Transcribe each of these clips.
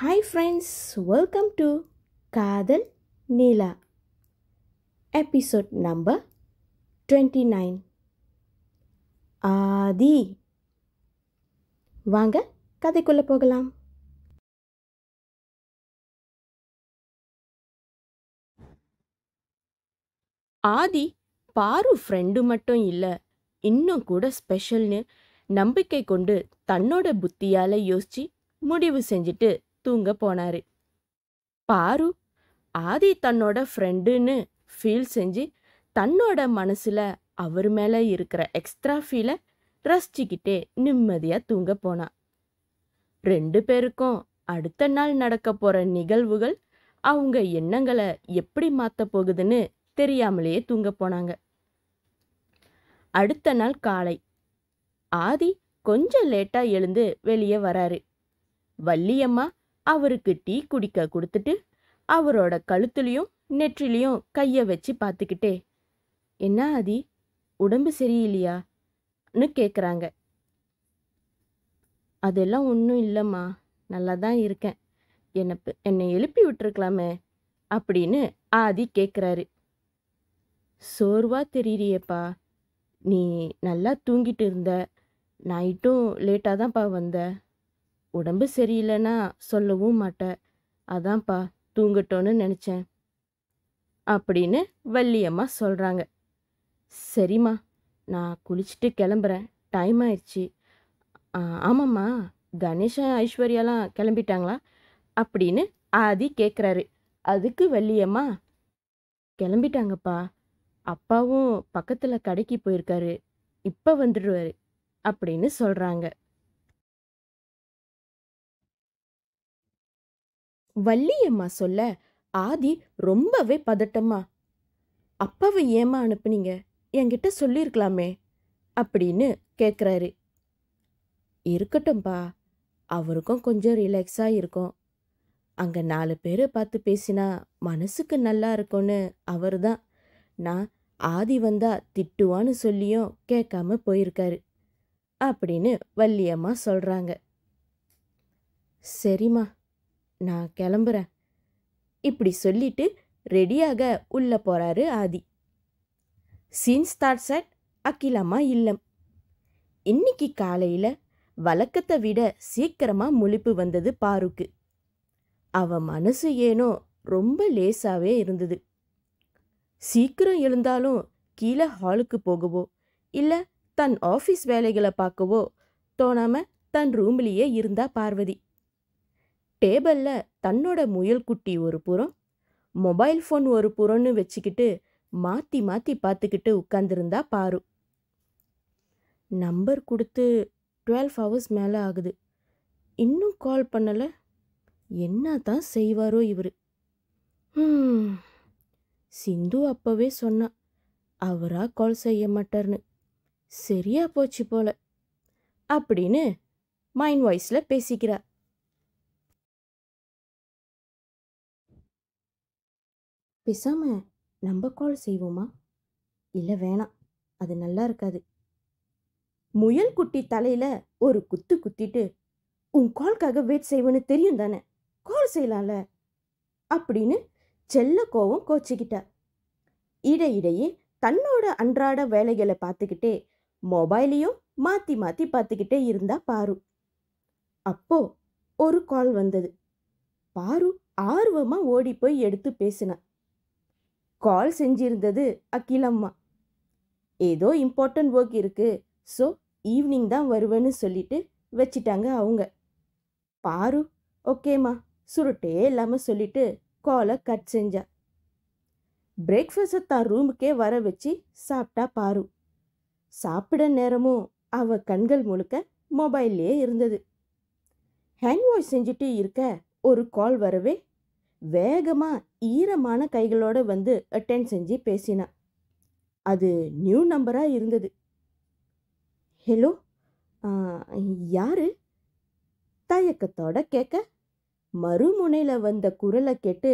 hi friends welcome to Kadhal Neela episode number twenty nine Adhi வாங்க கதைக்குள்ளே போகலாம் ஆதி பாரு ஃப்ரெண்டு மட்டும் இல்லை இன்னும் கூட ஸ்பெஷல்னு நம்பிக்கை கொண்டு தன்னோட புத்தியால் யோசித்து முடிவு செஞ்சுட்டு தூங்க போனாரு பாரு ஆதி தன்னோட ஃப்ரெண்டுன்னு ஃபீல் செஞ்சு தன்னோட மனசில் அவர் மேலே இருக்கிற எக்ஸ்ட்ரா ஃபீலை ரசிச்சுக்கிட்டே நிம்மதியாக தூங்க போனான் ரெண்டு பேருக்கும் அடுத்த நாள் நடக்க போகிற நிகழ்வுகள் அவங்க எண்ணங்களை எப்படி மாத்த போகுதுன்னு தெரியாமலேயே தூங்க போனாங்க அடுத்த நாள் காலை ஆதி கொஞ்சம் லேட்டாக எழுந்து வெளியே வராரு வள்ளியம்மா அவருக்கு டீ குடிக்க கொடுத்துட்டு அவரோட கழுத்துலையும் நெற்றிலையும் கையை வச்சு பார்த்துக்கிட்டே என்ன ஆதி உடம்பு சரியில்லையான்னு கேட்குறாங்க அதெல்லாம் ஒன்றும் இல்லைம்மா நல்லா தான் இருக்கேன் என்னை என்னை எழுப்பி விட்டுருக்கலாமே அப்படின்னு ஆதி கேட்குறாரு சோர்வாக தெரியறியப்பா நீ நல்லா தூங்கிட்டு இருந்த நைட்டும் லேட்டாக தான்ப்பா வந்த உடம்பு சரியில்லைன்னா சொல்லவும் மாட்டேன் அதான்ப்பா தூங்கட்டோன்னு நினச்சேன் அப்படின்னு வள்ளியம்மா சொல்கிறாங்க சரிம்மா நான் குளிச்சுட்டு கிளம்புறேன் டைம் ஆயிடுச்சு ஆமாம்மா கணேஷன் ஐஸ்வர்யாலாம் கிளம்பிட்டாங்களா அப்படின்னு ஆதி கேட்குறாரு அதுக்கு வள்ளியம்மா கிளம்பிட்டாங்கப்பா அப்பாவும் பக்கத்தில் கடைக்கு போயிருக்காரு இப்போ வந்துடுவார் அப்படின்னு சொல்கிறாங்க வள்ளியம்மா சொல்ல ஆதி ரொம்பவே பதட்டமா அப்பாவை ஏமா அனுப்புனீங்க என்கிட்ட சொல்லியிருக்கலாமே அப்படின்னு கேட்குறாரு இருக்கட்டும்பா அவருக்கும் கொஞ்சம் ரிலாக்ஸாக இருக்கும் அங்கே நாலு பேர் பார்த்து பேசினா மனசுக்கு நல்லா இருக்கும்னு அவர் தான் நான் ஆதி வந்தால் திட்டுவான்னு சொல்லியும் கேட்காம போயிருக்காரு அப்படின்னு வள்ளியம்மா சொல்கிறாங்க சரிம்மா நான் கிளம்புறேன் இப்படி சொல்லிட்டு ரெடியாக உள்ளே போகிறாரு ஆதி சீன்ஸ் தாட்ஸ் அட் அக்கிலம்மா இல்லம் இன்னைக்கு காலையில் வழக்கத்தை விட சீக்கிரமாக முழிப்பு வந்தது பாருக்கு அவன் மனசு ஏனோ ரொம்ப லேசாகவே இருந்தது சீக்கிரம் எழுந்தாலும் கீழே ஹாலுக்கு போகவோ இல்லை தன் ஆஃபீஸ் வேலைகளை பார்க்கவோ தோணாமல் தன் ரூம்லேயே இருந்தா பார்வதி டேபிளில் தன்னோட முயல் குட்டி ஒரு புறம் மொபைல் ஃபோன் ஒரு புறம்னு வச்சுக்கிட்டு மாற்றி மாற்றி பார்த்துக்கிட்டு உட்காந்துருந்தா பாரு நம்பர் கொடுத்து டுவெல் ஹவர்ஸ் மேலே ஆகுது இன்னும் கால் பண்ணலை என்ன தான் செய்வாரோ இவர் சிந்து அப்போவே சொன்னான் அவராக கால் செய்ய மாட்டார்னு சரியா போச்சு போல அப்படின்னு மைண்ட் வாய்ஸில் பேசிக்கிறார் பேசாம நம்ம கால் செய்வோமா இல்லை வேணாம் அது நல்லா இருக்காது முயல் குட்டி தலையில் ஒரு குத்து குத்திட்டு உன் கால்க்காக வெயிட் செய்வேன்னு தெரியும் தானே கால் செய்யலாம்ல அப்படின்னு செல்ல கோவம் கோச்சிக்கிட்டார் இடையிடையே தன்னோட அன்றாட வேலைகளை பார்த்துக்கிட்டே மொபைலையும் மாற்றி மாற்றி பார்த்துக்கிட்டே இருந்தா பாரு அப்போ ஒரு கால் வந்தது பாரு ஆர்வமாக ஓடி போய் எடுத்து பேசினான் கால் செஞ்சிருந்தது அக்கிலம்மா ஏதோ இம்பார்ட்டன்ட் ஒர்க் இருக்குது ஸோ ஈவினிங் தான் வருவேன்னு சொல்லிட்டு வச்சிட்டாங்க அவங்க பாரு ஓகேம்மா சுருட்டே இல்லாமல் சொல்லிட்டு காலை கட் செஞ்சா பிரேக்ஃபாஸ்ட்டை தான் ரூமுக்கே வர வச்சு சாப்பிட்டா பாரு சாப்பிட நேரமும் அவ கண்கள் முழுக்க மொபைல்லே இருந்தது ஹேண்ட் வாஷ் செஞ்சுட்டு இருக்க ஒரு கால் வரவே வேகமாக ஈரமான கைகளோடு வந்து அட்டெண்ட் செஞ்சு பேசினா அது நியூ நம்பராக இருந்தது ஹலோ யாரு தயக்கத்தோட கேட்க மறுமுனையில் வந்த குரலை கேட்டு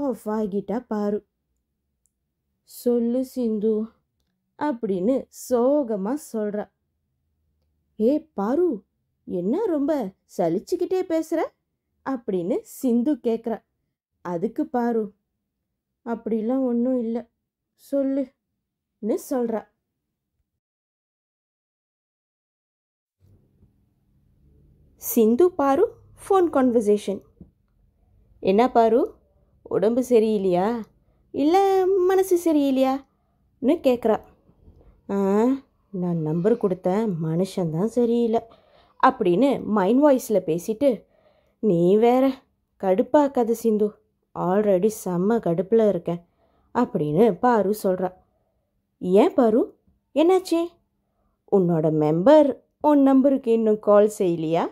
ஆஃப் ஆகிட்டா பாரு சொல்லு சிந்து அப்படின்னு சோகமாக சொல்கிறா ஏ பாரு என்ன ரொம்ப சலிச்சுக்கிட்டே பேசுகிற அப்படின்னு சிந்து கேட்குறா அதுக்கு பாரு அப்படிலாம் ஒன்றும் இல்லை சொல்லுன்னு சொல்கிறா சிந்து பாரு ஃபோன் கான்வர்சேஷன் என்ன பாரு உடம்பு சரியில்லையா இல்லை மனசு சரியில்லையான்னு கேட்குறா ஆ நான் நம்பர் கொடுத்தேன் மனுஷன்தான் சரியில்லை அப்படின்னு மைண்ட் வாய்ஸில் பேசிட்டு நீ வேற கடுப்பாக்காத சிந்து ஆல்ரெடி செம்ம கடுப்பில் இருக்கேன் அப்படின்னு பாரு சொல்கிறா ஏன் பாரு என்னாச்சே உன்னோட மெம்பர் உன் நம்பருக்கு இன்னும் கால் செய்யலையா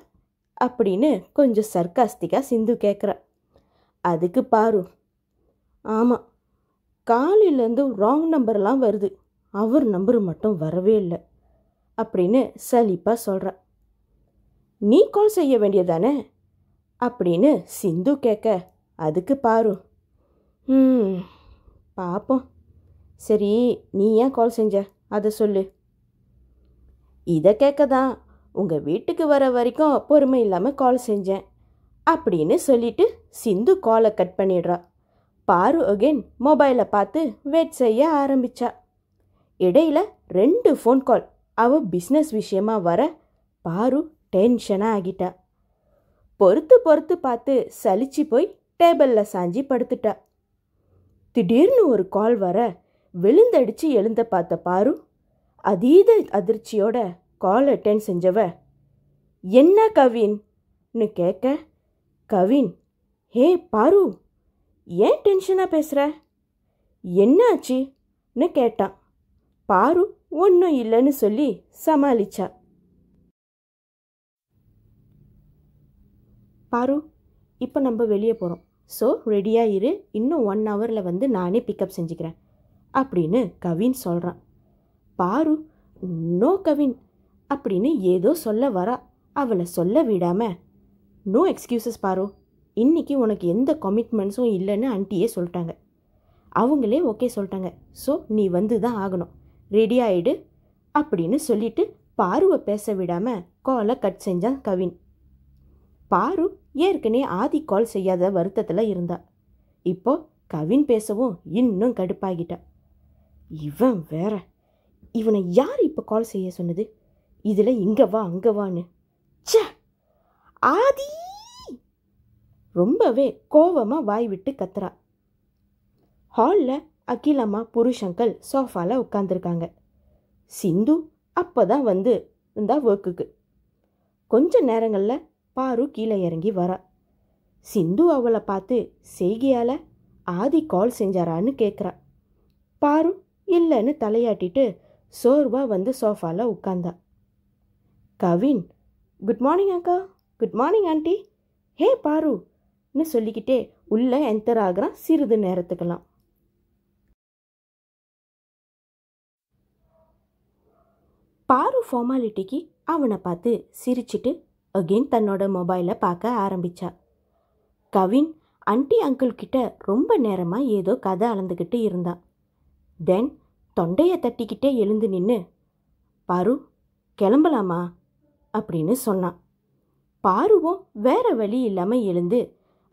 அப்படின்னு கொஞ்சம் சர்க்காஸ்திக்காக சிந்து கேட்குறா அதுக்கு பாரு ஆமாம் காலையிலேருந்து ராங் நம்பர்லாம் வருது அவர் நம்பர் மட்டும் வரவே இல்லை அப்படின்னு சலிப்பாக சொல்கிறா நீ கால் செய்ய வேண்டியதானே அப்படின்னு சிந்து கேட்க அதுக்கு பாரு ம் பார்ப்போம் சரி நீ ஏன் கால் செஞ்ச அதை சொல்லு இதை கேட்க தான் உங்கள் வீட்டுக்கு வர வரைக்கும் பொறுமை இல்லாமல் கால் செஞ்சேன் அப்படின்னு சொல்லிட்டு சிந்து காலை கட் பண்ணிடுறா பாரு அகெயின் மொபைலை பார்த்து வெயிட் செய்ய ஆரம்பித்தா இடையில ரெண்டு ஃபோன் கால் அவள் பிஸ்னஸ் விஷயமாக வர பாரு டென்ஷனாக ஆகிட்டா பொறுத்து பொறுத்து பார்த்து சலிச்சு போய் டேபிளில் சாஞ்சி படுத்துட்டா திடீர்னு ஒரு கால் வர விழுந்தடிச்சு எழுந்த பார்த்த பாரு அதீத அதிர்ச்சியோட கால் அட்டன் செஞ்சவ என்ன கவின்னு கேட்க கவின் ஹே பாரு ஏன் டென்ஷனாக பேசுகிற என்னாச்சுன்னு கேட்டான் பாரு ஒன்றும் இல்லைன்னு சொல்லி சமாளிச்சா பாரு இப்போ நம்ம வெளியே போகிறோம் ஸோ ரெடியாக இரு இன்னும் ஒன் ஹவரில் வந்து நானே பிக்கப் செஞ்சுக்கிறேன் அப்படின்னு கவின் சொல்கிறான் பாரு நோ கவின் அப்படின்னு ஏதோ சொல்ல வரா அவளை சொல்ல விடாமல் நோ எக்ஸ்கியூசஸ் பாரு இன்றைக்கி உனக்கு எந்த கமிட்மெண்ட்ஸும் இல்லைன்னு ஆன்ட்டியே சொல்லிட்டாங்க அவங்களே ஓகே சொல்லிட்டாங்க ஸோ நீ வந்து தான் ஆகணும் ரெடி ஆகிடு அப்படின்னு சொல்லிவிட்டு பார்வை பேச விடாமல் காலை கட் செஞ்சான் கவின் பாரு ஏற்கனவே ஆதி கால் செய்யாத வருத்தத்தில் இருந்தா இப்போ கவின் பேசவும் இன்னும் கடுப்பாகிட்டா இவன் வேற இவனை யார் இப்போ கால் செய்ய சொன்னது இதில் இங்கே வா அங்கே வான்னு சே ஆதி ரொம்பவே கோவமாக வாய் விட்டு கத்துறா ஹாலில் அகிலம்மா புருஷங்கள் சோஃபாவில் உட்காந்துருக்காங்க சிந்து அப்போ தான் வந்து இருந்தா ஒர்க்குக்கு கொஞ்சம் நேரங்களில் பாரு கீழே இறங்கி வர சிந்து அவளை பார்த்து செய்கையால் ஆதி கால் செஞ்சாரான்னு கேட்குறா பாரு இல்லைன்னு தலையாட்டிட்டு சோர்வாக வந்து சோஃபாவில் உட்காந்தா கவின் குட் மார்னிங் அக்கா குட் மார்னிங் ஆண்டி ஹே பாருன்னு சொல்லிக்கிட்டே உள்ளே என்டர் ஆகிறான் சிறிது நேரத்துக்கெல்லாம் பாரு ஃபார்மாலிட்டிக்கு அவனை பார்த்து சிரிச்சிட்டு அகெயின் தன்னோட மொபைலை பார்க்க ஆரம்பித்தா கவின் அண்டி அங்கிள் கிட்ட ரொம்ப நேரமாக ஏதோ கதை அளந்துக்கிட்டு இருந்தான் தென் தொண்டையை தட்டிக்கிட்டே எழுந்து நின்று பாரு கிளம்பலாமா அப்படின்னு சொன்னான் பாருவும் வேற வழி இல்லாமல் எழுந்து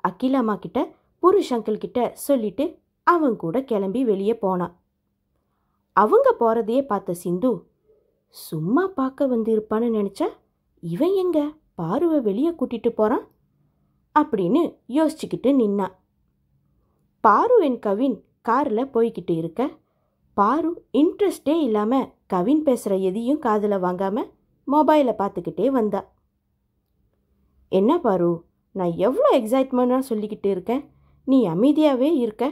அக்கிலாமா கிட்ட புருஷ் அங்கிள் கிட்ட சொல்லிட்டு அவன் கூட கிளம்பி வெளியே போனான் அவங்க போகிறதையே பார்த்த சிந்து சும்மா பார்க்க வந்திருப்பான்னு நினச்சா இவன் எங்கே பாருவை வெளியே கூட்டிகிட்டு போகிறான் அப்படின்னு யோசிச்சுக்கிட்டு நின்னா பாரு என் கவின் காரில் போய்கிட்டு இருக்க பாரு இன்ட்ரெஸ்டே இல்லாமல் கவின் பேசுகிற எதையும் காதில் வாங்காமல் மொபைலை பார்த்துக்கிட்டே வந்தா என்ன பாரு நான் எவ்வளோ எக்ஸைட்மெண்ட்டாக சொல்லிக்கிட்டு இருக்கேன் நீ அமைதியாகவே இருக்க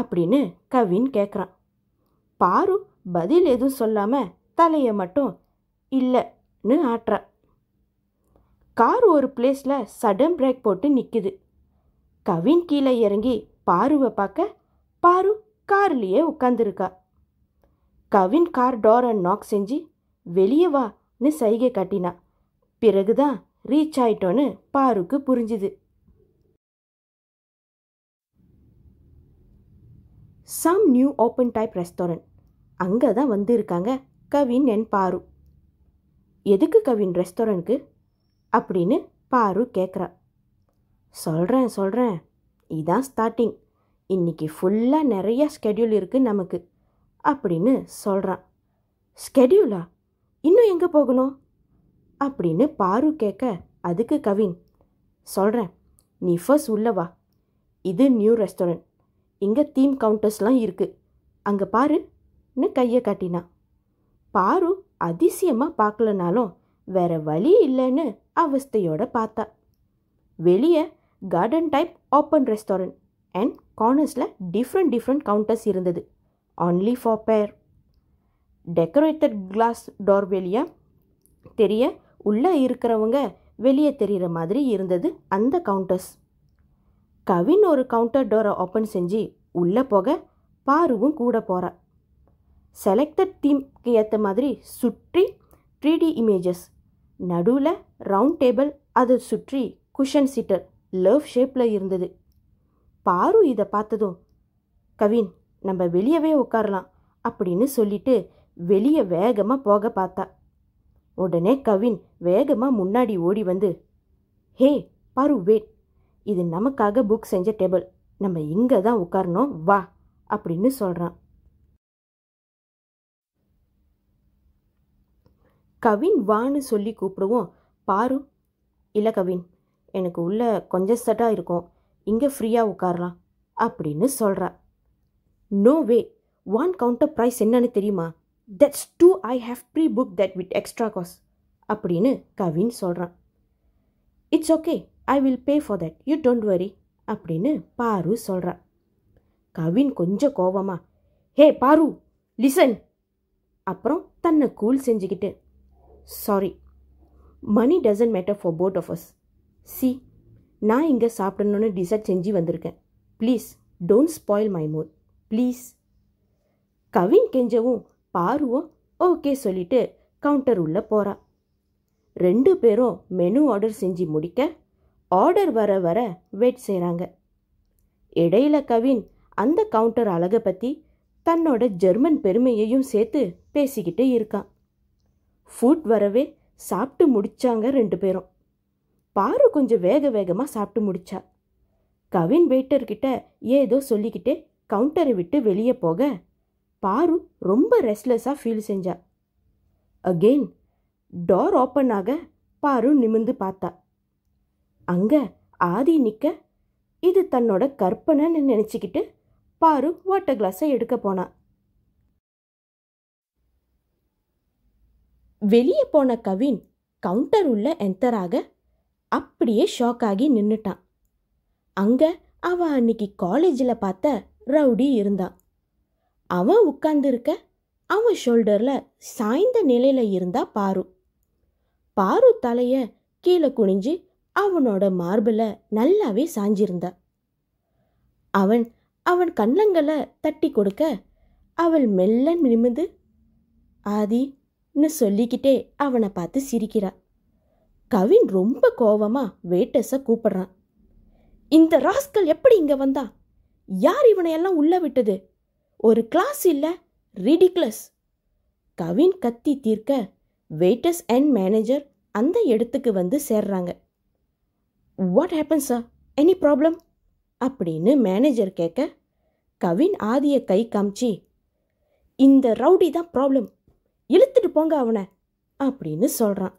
அப்படின்னு கவின் கேட்குறான் பாரு பதில் எதுவும் சொல்லாமல் தலையை மட்டும் இல்லைன்னு ஆட்டுறான் கார் ஒரு பிளேஸில் சடன் பிரேக் போட்டு நிற்குது கவின் கீழே இறங்கி பாருவை பார்க்க பாரு கார்லேயே உட்காந்துருக்கா கவின் கார் டோரை நாக் செஞ்சு வெளியே வான்னு சைகை கட்டினா பிறகுதான் ரீச் ஆயிட்டோன்னு பாருக்கு புரிஞ்சுது some new open type restaurant அங்கே தான் வந்திருக்காங்க கவின் என் பாரு எதுக்கு கவின் ரெஸ்டாரண்ட்க்கு அப்படின்னு பாரு கேட்குறா சொல்கிறேன் சொல்கிறேன் இதான் ஸ்டார்டிங் இன்றைக்கி ஃபுல்லாக நிறைய ஸ்கெடியூல் இருக்குது நமக்கு அப்படின்னு சொல்கிறான் ஸ்கெடியூலா இன்னும் எங்கே போகணும் அப்படின்னு பாரு கேட்க அதுக்கு கவின் சொல்கிறேன் நீ ஃபர்ஸ்ட் உள்ளவா வா இது நியூ ரெஸ்டாரண்ட் இங்கே தீம் கவுண்டர்ஸ்லாம் இருக்குது அங்கே பாருன்னு கையை காட்டினான் பாரு அதிசயமாக பார்க்கலனாலும் வேறு வழி இல்லைன்னு அவஸ்தையோட பார்த்தா வெளியே garden type open restaurant and கார்னர்ஸில் டிஃப்ரெண்ட் டிஃப்ரெண்ட் கவுண்டர்ஸ் இருந்தது only for pair decorated glass door வெளியாக தெரிய உள்ளே இருக்கிறவங்க வெளியே தெரிகிற மாதிரி இருந்தது அந்த கவுண்டர்ஸ் கவின் ஒரு கவுண்டர் டோரை ஓப்பன் செஞ்சு உள்ளே போக பாருவும் கூட போகிற செலக்டட் தீம்க்கு ஏற்ற மாதிரி சுற்றி த்ரீ டி இமேஜஸ் நடுவில் ரவுண்ட் டேபிள் அதை சுற்றி குஷன் சீட்டர் லவ் ஷேப்பில் இருந்தது பாரு இதை பார்த்ததும் கவின் நம்ம வெளியவே உட்காரலாம் அப்படின்னு சொல்லிட்டு வெளியே வேகமாக போக பார்த்தா உடனே கவின் வேகமாக முன்னாடி ஓடி வந்து ஹே பாரு வெயிட் இது நமக்காக புக் செஞ்ச டேபிள் நம்ம இங்கே தான் உட்காரணும் வா அப்படின்னு சொல்கிறான் கவின் வான்னு சொல்லி கூப்பிடுவோம் பாரு இல்லை கவின் எனக்கு உள்ள கொஞ்சம் சட்டாக இருக்கும் இங்கே ஃப்ரீயாக உட்காரலாம் அப்படின்னு சொல்கிறா no way one counter price என்னன்னு தெரியுமா that's two I have pre book that with extra cost அப்படின்னு கவின் சொல்கிறான் it's okay I will pay for that you don't worry அப்படின்னு பாரு சொல்கிறா கவின் கொஞ்சம் கோபமாக ஹே பாரு லிசன் அப்புறம் தன்னை கூல் செஞ்சுக்கிட்டு sorry money doesn't matter for both of us சி நான் இங்கே சாப்பிடணும்னு டிசைட் செஞ்சு வந்திருக்கேன் please don't spoil my mood please Kavin கெஞ்சவும் பாருவோம் ஓகே சொல்லிட்டு கவுண்டர் உள்ளே போகிறா ரெண்டு பேரும் மெனு ஆர்டர் செஞ்சு முடிக்க ஆர்டர் வர வர வெயிட் செய்கிறாங்க இடையில கவின் அந்த கவுண்டர் அழகை பற்றி தன்னோட ஜெர்மன் பெருமையையும் சேர்த்து பேசிக்கிட்டு இருக்கான் ஃபுட் வரவே சாப்பிட்டு முடித்தாங்க ரெண்டு பேரும் பாரு கொஞ்சம் வேக வேகமாக சாப்பிட்டு முடிச்சா கவின் வெயிட்டர்கிட்ட ஏதோ சொல்லிக்கிட்டே கவுண்டரை விட்டு வெளியே போக பாரு ரொம்ப ரெஸ்ட்லெஸ்ஸாக ஃபீல் செஞ்சா அகெயின் டோர் ஓப்பன் ஆக பாரு நிமிந்து பார்த்தா அங்கே ஆதி நிற்க இது தன்னோட கற்பனைன்னு நினச்சிக்கிட்டு பாரு வாட்டர் கிளாஸை எடுக்க போனான் வெளியே போன கவின் கவுண்டர் உள்ள என்டராக அப்படியே ஷாக் ஆகி நின்றுட்டான் அங்கே அவன் அன்னைக்கு காலேஜில் பார்த்த ரவுடி இருந்தான் அவன் உட்கார்ந்துருக்க அவன் ஷோல்டரில் சாய்ந்த நிலையில் இருந்தா பாரு பாரு தலையை கீழே குனிஞ்சு அவனோட மார்பில் நல்லாவே சாஞ்சிருந்த அவன் அவன் கண்ணங்களை தட்டி கொடுக்க அவள் மெல்ல நிமிந்து ஆதி ன்னு சொல்லிக்கிட்டே அவனை பார்த்து சிரிக்கிறா கவின் ரொம்ப கோவமாக வேட்டஸை கூப்பிடுறான் இந்த ராஸ்கல் எப்படி இங்கே வந்தான் யார் இவனையெல்லாம் உள்ளே விட்டது ஒரு கிளாஸ் இல்லை ரிடிக்லஸ் கவின் கத்தி தீர்க்க வெயிட்டர்ஸ் அண்ட் மேனேஜர் அந்த இடத்துக்கு வந்து சேர்றாங்க what happen sir any problem அப்படின்னு மேனேஜர் கேட்க கவின் ஆதியை கை காமிச்சி இந்த ரவுடி தான் ப்ராப்ளம் இழுத்துட்டு போங்க அவனை அப்படின்னு சொல்கிறான்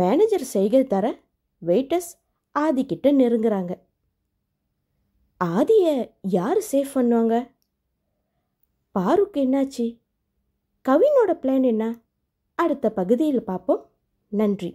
மேனேஜர் செய்கை தர வெயிட்டர்ஸ் ஆதிக்கிட்ட நெருங்குறாங்க ஆதியை யார் சேஃப் பண்ணுவாங்க பாருக்கு என்னாச்சு கவினோட பிளான் என்ன அடுத்த பகுதியில் பார்ப்போம் நன்றி